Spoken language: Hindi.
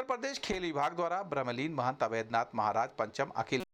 उत्तर प्रदेश खेल विभाग द्वारा ब्रह्मलीन महंत अवैधनाथ महाराज पंचम अखिल